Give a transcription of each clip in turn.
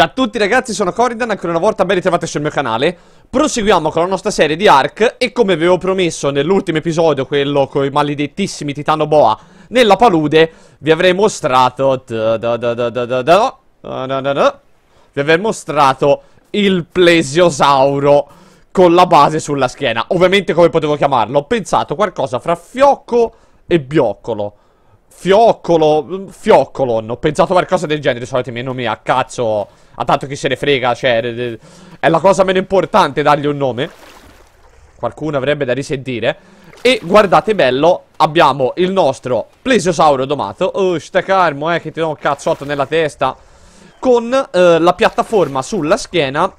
Ciao a tutti ragazzi, sono Corridan, ancora una volta ben ritrovati sul mio canale Proseguiamo con la nostra serie di Ark e come avevo promesso nell'ultimo episodio, quello con i maledettissimi Titano Boa nella palude Vi avrei mostrato... Vi avrei mostrato il plesiosauro con la base sulla schiena Ovviamente come potevo chiamarlo, ho pensato qualcosa fra fiocco e bioccolo Fioccolo, Fioccolon, ho pensato qualcosa del genere, soliti i miei nomi a cazzo, a tanto chi se ne frega, cioè, è la cosa meno importante dargli un nome. Qualcuno avrebbe da risentire. E guardate bello, abbiamo il nostro plesiosauro domato, oh, sta calmo, eh, che ti do un cazzotto nella testa, con eh, la piattaforma sulla schiena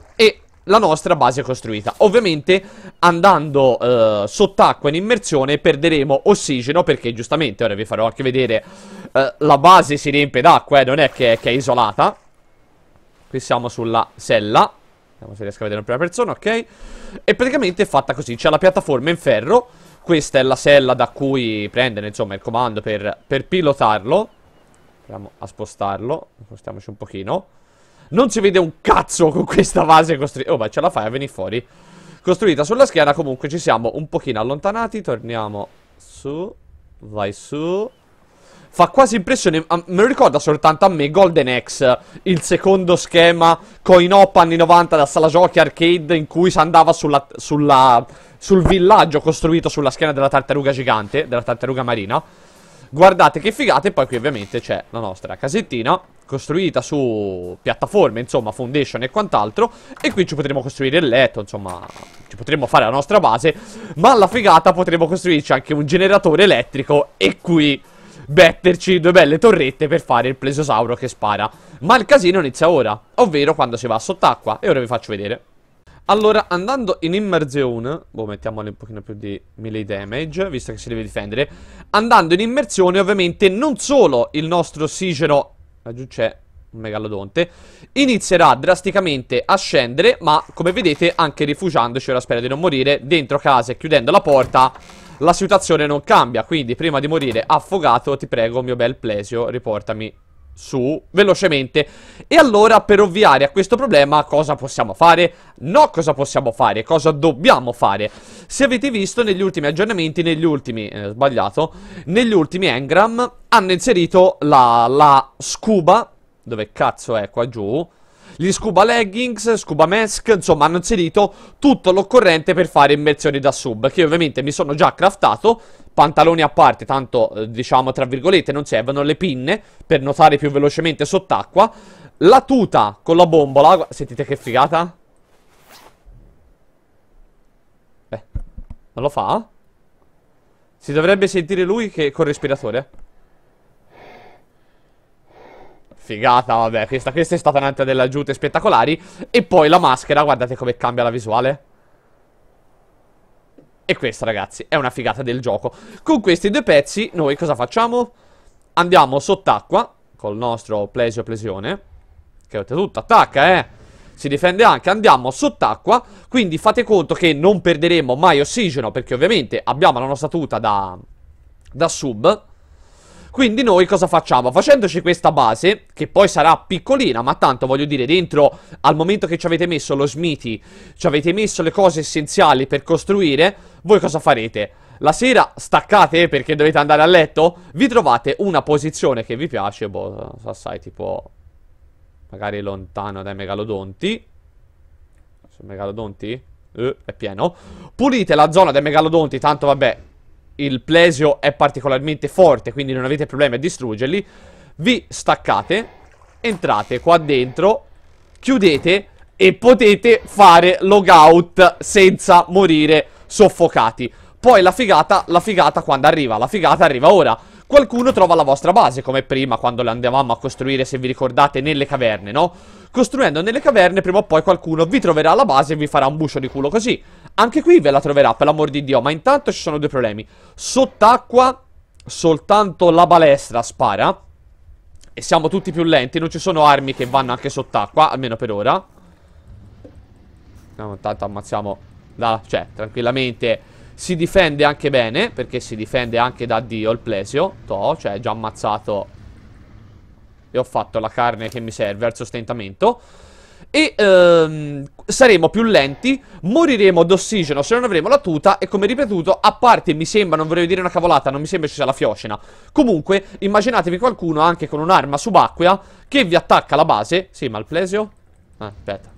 la nostra base costruita. Ovviamente andando eh, sott'acqua in immersione perderemo ossigeno perché giustamente, ora vi farò anche vedere, eh, la base si riempie d'acqua, eh, non è che, che, è isolata. Qui siamo sulla sella, vediamo se riesco a vedere in prima persona, ok? E praticamente è fatta così, c'è la piattaforma in ferro, questa è la sella da cui prendere insomma il comando per, per pilotarlo. Proviamo a spostarlo, spostiamoci un pochino. Non si vede un cazzo con questa base costruita. Oh, ma ce la fai a venire fuori. Costruita sulla schiena, comunque ci siamo un pochino allontanati. Torniamo su. Vai su. Fa quasi impressione, ah, me lo ricorda soltanto a me Golden Axe, il secondo schema coin op anni 90 da sala giochi arcade in cui si andava sulla, sulla, sul villaggio costruito sulla schiena della tartaruga gigante, della tartaruga marina. Guardate che figata e poi qui ovviamente c'è la nostra casettina costruita su piattaforme, insomma, foundation e quant'altro E qui ci potremo costruire il letto, insomma, ci potremo fare la nostra base Ma alla figata potremo costruirci anche un generatore elettrico e qui metterci due belle torrette per fare il plesiosauro che spara Ma il casino inizia ora, ovvero quando si va sott'acqua e ora vi faccio vedere allora, andando in immersione, boh, mettiamole un pochino più di melee damage, visto che si deve difendere. Andando in immersione, ovviamente, non solo il nostro ossigeno... Laggiù c'è un megalodonte, inizierà drasticamente a scendere, ma come vedete anche rifugiandoci, ora spero di non morire, dentro casa e chiudendo la porta, la situazione non cambia, quindi prima di morire affogato ti prego mio bel Plesio, riportami su velocemente. E allora per ovviare a questo problema cosa possiamo fare? No cosa possiamo fare, cosa dobbiamo fare? Se avete visto negli ultimi aggiornamenti, negli ultimi, eh, sbagliato, negli ultimi engram hanno inserito la, la scuba, dove cazzo è qua giù, gli scuba leggings, scuba mask, insomma hanno inserito tutto l'occorrente per fare immersioni da sub, che ovviamente mi sono già craftato, pantaloni a parte, tanto eh, diciamo tra virgolette non servono le pinne per nuotare più velocemente sott'acqua, la tuta con la bombola, sentite che figata? Beh, non lo fa? Si dovrebbe sentire lui che col respiratore. figata, vabbè, questa, questa è stata un'altra delle aggiunte spettacolari E poi la maschera, guardate come cambia la visuale E questa, ragazzi, è una figata del gioco Con questi due pezzi, noi cosa facciamo? Andiamo sott'acqua Col nostro plesio plesione Che oltretutto attacca, eh si difende anche, andiamo sott'acqua, quindi fate conto che non perderemo mai ossigeno, perché ovviamente abbiamo la nostra tuta da, da sub, quindi noi cosa facciamo? Facendoci questa base, che poi sarà piccolina, ma tanto voglio dire, dentro al momento che ci avete messo lo smithy, ci avete messo le cose essenziali per costruire, voi cosa farete? La sera staccate perché dovete andare a letto, vi trovate una posizione che vi piace, boh, so, sai, tipo magari lontano dai megalodonti. Sono megalodonti? Eh, è pieno. Pulite la zona dei megalodonti, tanto vabbè, il plesio è particolarmente forte, quindi non avete problemi a distruggerli, vi staccate, entrate qua dentro, chiudete e potete fare logout senza morire soffocati. Poi la figata, la figata quando arriva, la figata arriva ora. Qualcuno trova la vostra base, come prima, quando la andavamo a costruire, se vi ricordate, nelle caverne, no? Costruendo nelle caverne, prima o poi qualcuno vi troverà la base e vi farà un buscio di culo così. Anche qui ve la troverà, per l'amor di Dio, ma intanto ci sono due problemi. Sott'acqua soltanto la balestra spara e siamo tutti più lenti, non ci sono armi che vanno anche sott'acqua, almeno per ora. No, intanto ammazziamo la, cioè, tranquillamente si difende anche bene, perché si difende anche da Dio il plesio. Toh, cioè già ammazzato e ho fatto la carne che mi serve al sostentamento e ehm, saremo più lenti, moriremo d'ossigeno se non avremo la tuta e come ripetuto, a parte mi sembra, non vorrei dire una cavolata, non mi sembra ci sia la fiocina. Comunque, immaginatevi qualcuno anche con un'arma subacquea che vi attacca la base. Sì, ma il plesio? Ah, aspetta.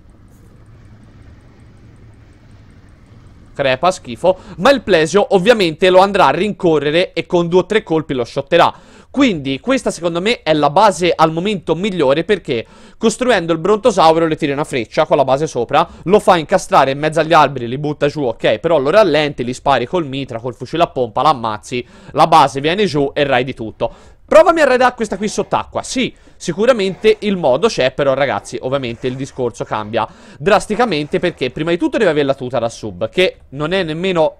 Crepa, schifo. Ma il plesio ovviamente lo andrà a rincorrere e con due o tre colpi lo shotterà. Quindi questa secondo me è la base al momento migliore perché costruendo il brontosauro le tira una freccia con la base sopra, lo fa incastrare in mezzo agli alberi, li butta giù, ok, però lo rallenti, li spari col mitra, col fucile a pompa, l'ammazzi, la base viene giù e rai di tutto. Provami a radar questa qui sott'acqua, sì, sicuramente il modo c'è, però ragazzi ovviamente il discorso cambia drasticamente perché prima di tutto deve avere la tuta da sub, che non è nemmeno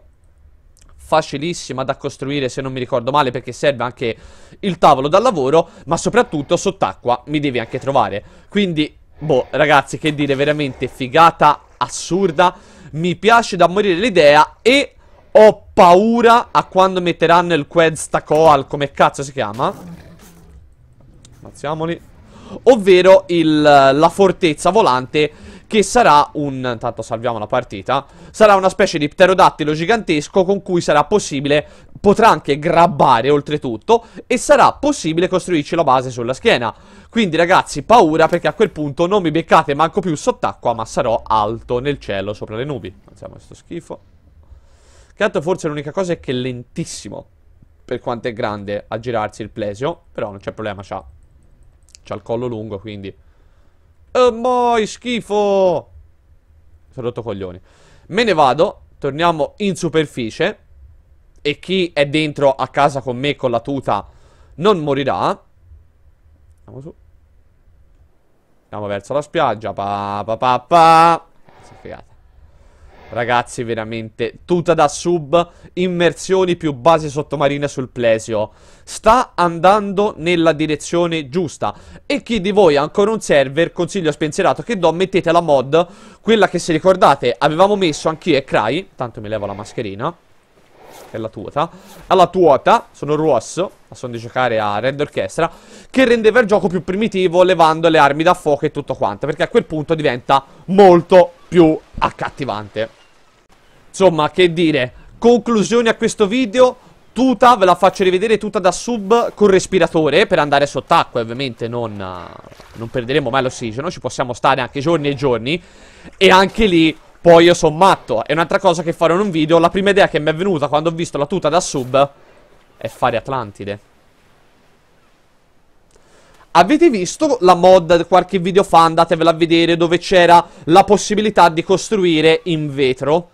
facilissima da costruire se non mi ricordo male perché serve anche il tavolo da lavoro ma soprattutto sott'acqua mi devi anche trovare quindi boh ragazzi che dire veramente figata assurda mi piace da morire l'idea e ho paura a quando metteranno il quest coal come cazzo si chiama ammazziamoli ovvero il, la fortezza volante che sarà un... Intanto salviamo la partita. Sarà una specie di pterodattilo gigantesco con cui sarà possibile... Potrà anche grabbare oltretutto e sarà possibile costruirci la base sulla schiena. Quindi ragazzi paura perché a quel punto non mi beccate manco più sott'acqua ma sarò alto nel cielo sopra le nubi. Alziamo questo schifo. Che altro forse l'unica cosa è che è lentissimo per quanto è grande a girarsi il plesio. Però non c'è problema, c'ha, c'ha il collo lungo quindi... Oh eh, boy, schifo! Sono rotto coglioni. Me ne vado, torniamo in superficie. E chi è dentro a casa con me con la tuta non morirà. Andiamo su. Andiamo verso la spiaggia. Pa, pa, pa, pa. Sì, figata. Ragazzi, veramente, tuta da sub, immersioni più base sottomarina sul Plesio. Sta andando nella direzione giusta. E chi di voi ha ancora un server, consiglio spensierato che do, mettete la mod, quella che se ricordate avevamo messo anch'io e Cry, tanto mi levo la mascherina, che è la tuota. Alla tuota, sono Ruosso, ma sono di giocare a Red Orchestra, che rendeva il gioco più primitivo levando le armi da fuoco e tutto quanto, perché a quel punto diventa molto più accattivante. Insomma, che dire, conclusione a questo video, tuta, ve la faccio rivedere tutta da sub con respiratore per andare sott'acqua, ovviamente non, non perderemo mai l'ossigeno, ci possiamo stare anche giorni e giorni e anche lì poi io sono matto. È un'altra cosa che farò in un video, la prima idea che mi è venuta quando ho visto la tuta da sub è fare Atlantide. Avete visto la mod qualche video fa, andatevela a vedere, dove c'era la possibilità di costruire in vetro?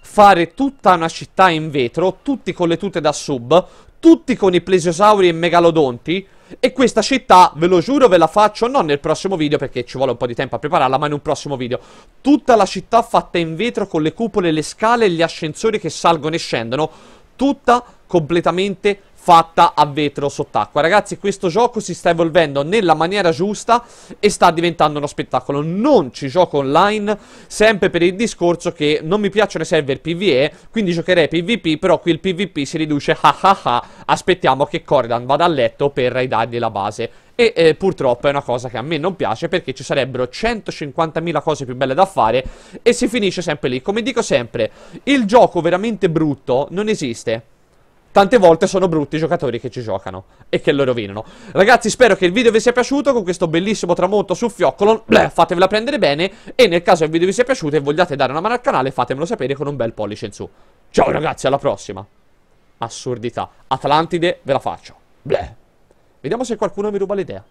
Fare tutta una città in vetro, tutti con le tute da sub, tutti con i plesiosauri e megalodonti, e questa città, ve lo giuro, ve la faccio non nel prossimo video perché ci vuole un po' di tempo a prepararla, ma in un prossimo video. Tutta la città fatta in vetro con le cupole, le scale e gli ascensori che salgono e scendono, tutta completamente fatta a vetro sott'acqua. Ragazzi, questo gioco si sta evolvendo nella maniera giusta e sta diventando uno spettacolo. Non ci gioco online, sempre per il discorso che non mi piacciono i server PvE, quindi giocherei PvP, però qui il PvP si riduce ah ah ah, aspettiamo che Corridan vada a letto per raidargli la base. E eh, purtroppo è una cosa che a me non piace perché ci sarebbero 150.000 cose più belle da fare e si finisce sempre lì. Come dico sempre, il gioco veramente brutto non esiste. Tante volte sono brutti i giocatori che ci giocano e che lo rovinano. Ragazzi, spero che il video vi sia piaciuto con questo bellissimo tramonto su Fioccolon. Bleh, fatevela prendere bene e nel caso il video vi sia piaciuto e vogliate dare una mano al canale fatemelo sapere con un bel pollice in su. Ciao ragazzi, alla prossima. Assurdità. Atlantide ve la faccio. Bleh. Vediamo se qualcuno mi ruba l'idea.